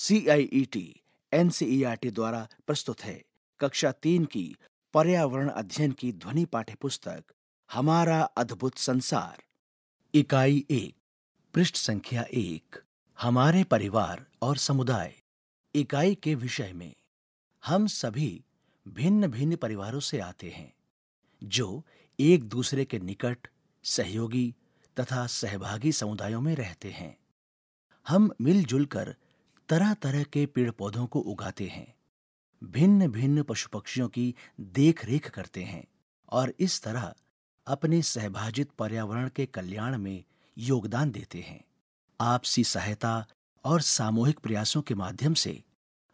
CIET NCERT e e द्वारा प्रस्तुत है कक्षा तीन की पर्यावरण अध्ययन की ध्वनि पाठ्य पुस्तक हमारा अद्भुत संसार इकाई एक पृष्ठ संख्या एक हमारे परिवार और समुदाय इकाई के विषय में हम सभी भिन्न भिन्न परिवारों से आते हैं जो एक दूसरे के निकट सहयोगी तथा सहभागी समुदायों में रहते हैं हम मिलजुल कर तरह तरह के पेड़ पौधों को उगाते हैं भिन्न भिन्न पशु पक्षियों की देखरेख करते हैं और इस तरह अपने सहभाजित पर्यावरण के कल्याण में योगदान देते हैं आपसी सहायता और सामूहिक प्रयासों के माध्यम से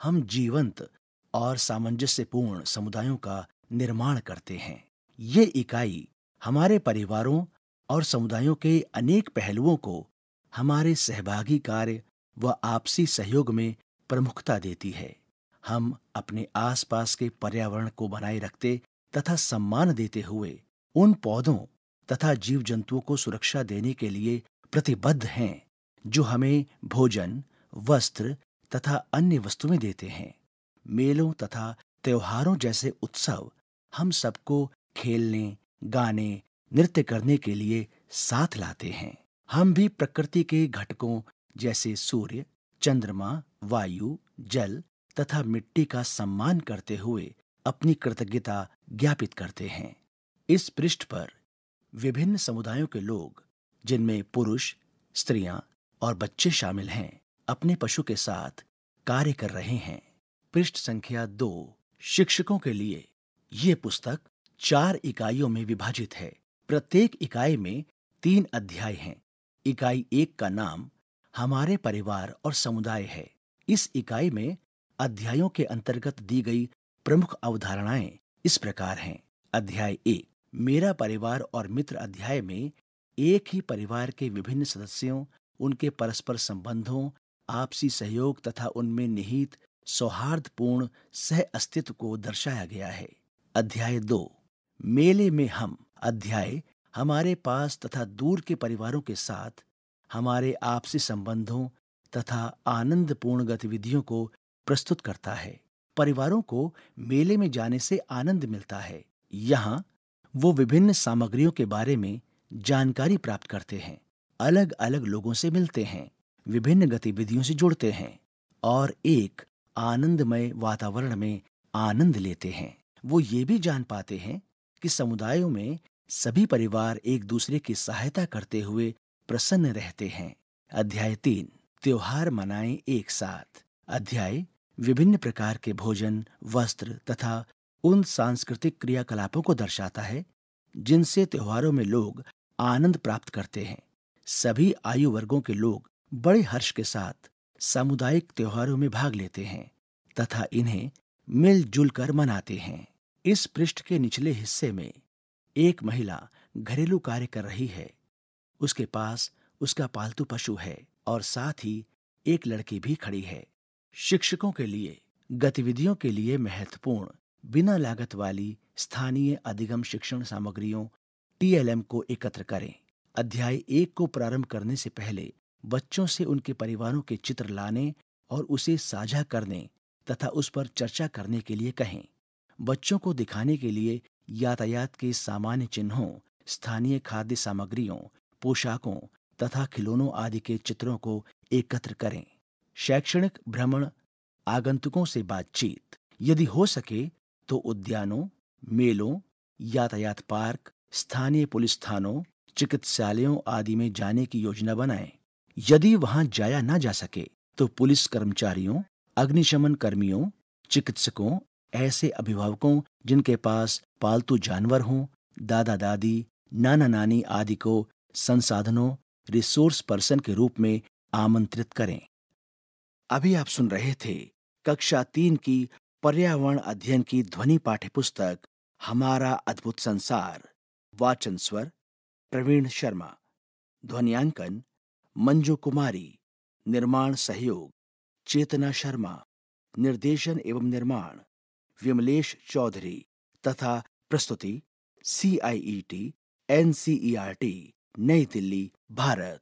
हम जीवंत और सामंजस्यपूर्ण समुदायों का निर्माण करते हैं ये इकाई हमारे परिवारों और समुदायों के अनेक पहलुओं को हमारे सहभागी कार्य व आपसी सहयोग में प्रमुखता देती है हम अपने आसपास के पर्यावरण को बनाए रखते तथा सम्मान देते हुए उन पौधों तथा जीव जंतुओं को सुरक्षा देने के लिए प्रतिबद्ध हैं जो हमें भोजन वस्त्र तथा अन्य वस्तुएं देते हैं मेलों तथा त्योहारों जैसे उत्सव हम सबको खेलने गाने नृत्य करने के लिए साथ लाते हैं हम भी प्रकृति के घटकों जैसे सूर्य चंद्रमा वायु जल तथा मिट्टी का सम्मान करते हुए अपनी कृतज्ञता ज्ञापित करते हैं इस पृष्ठ पर विभिन्न समुदायों के लोग जिनमें पुरुष स्त्रियां और बच्चे शामिल हैं अपने पशु के साथ कार्य कर रहे हैं पृष्ठ संख्या दो शिक्षकों के लिए ये पुस्तक चार इकाइयों में विभाजित है प्रत्येक इकाई में तीन अध्याय हैं इकाई एक का नाम हमारे परिवार और समुदाय है इस इकाई में अध्यायों के अंतर्गत दी गई प्रमुख अवधारणाएं इस प्रकार हैं अध्याय एक मेरा परिवार और मित्र अध्याय में एक ही परिवार के विभिन्न सदस्यों उनके परस्पर संबंधों आपसी सहयोग तथा उनमें निहित सौहार्दपूर्ण सह अस्तित्व को दर्शाया गया है अध्याय दो मेले में हम अध्याय हमारे पास तथा दूर के परिवारों के साथ हमारे आपसी संबंधों तथा आनंदपूर्ण गतिविधियों को प्रस्तुत करता है परिवारों को मेले में जाने से आनंद मिलता है यहाँ वो विभिन्न सामग्रियों के बारे में जानकारी प्राप्त करते हैं अलग अलग लोगों से मिलते हैं विभिन्न गतिविधियों से जुड़ते हैं और एक आनंदमय वातावरण में आनंद लेते हैं वो ये भी जान पाते हैं कि समुदायों में सभी परिवार एक दूसरे की सहायता करते हुए प्रसन्न रहते हैं अध्याय तीन त्योहार मनाए एक साथ अध्याय विभिन्न प्रकार के भोजन वस्त्र तथा उन सांस्कृतिक क्रियाकलापों को दर्शाता है जिनसे त्योहारों में लोग आनंद प्राप्त करते हैं सभी आयु वर्गों के लोग बड़े हर्ष के साथ सामुदायिक त्योहारों में भाग लेते हैं तथा इन्हें मिलजुल कर मनाते हैं इस पृष्ठ के निचले हिस्से में एक महिला घरेलू कार्य कर रही है उसके पास उसका पालतू पशु है और साथ ही एक लड़की भी खड़ी है शिक्षकों के लिए गतिविधियों के लिए महत्वपूर्ण बिना लागत वाली स्थानीय अधिगम शिक्षण सामग्रियों टीएलएम को एकत्र करें अध्याय एक को प्रारंभ करने से पहले बच्चों से उनके परिवारों के चित्र लाने और उसे साझा करने तथा उस पर चर्चा करने के लिए कहें बच्चों को दिखाने के लिए यातायात के सामान्य चिन्हों स्थानीय खाद्य सामग्रियों पोशाकों तथा खिलौनों आदि के चित्रों को एकत्र करें शैक्षणिक भ्रमण आगंतुकों से बातचीत यदि हो सके तो उद्यानों मेलों यातायात पार्क स्थानीय पुलिस थानों चिकित्सालयों आदि में जाने की योजना बनाएं। यदि वहां जाया ना जा सके तो पुलिस कर्मचारियों अग्निशमन कर्मियों चिकित्सकों ऐसे अभिभावकों जिनके पास पालतू जानवर हों दादा दादी नाना नानी आदि को संसाधनों रिसोर्स पर्सन के रूप में आमंत्रित करें अभी आप सुन रहे थे कक्षा तीन की पर्यावरण अध्ययन की ध्वनि पाठ्यपुस्तक हमारा अद्भुत संसार वाचन स्वर प्रवीण शर्मा ध्वनियांकन मंजू कुमारी निर्माण सहयोग चेतना शर्मा निर्देशन एवं निर्माण विमलेश चौधरी तथा प्रस्तुति C I E T N C E R T Nai Delhi Bharat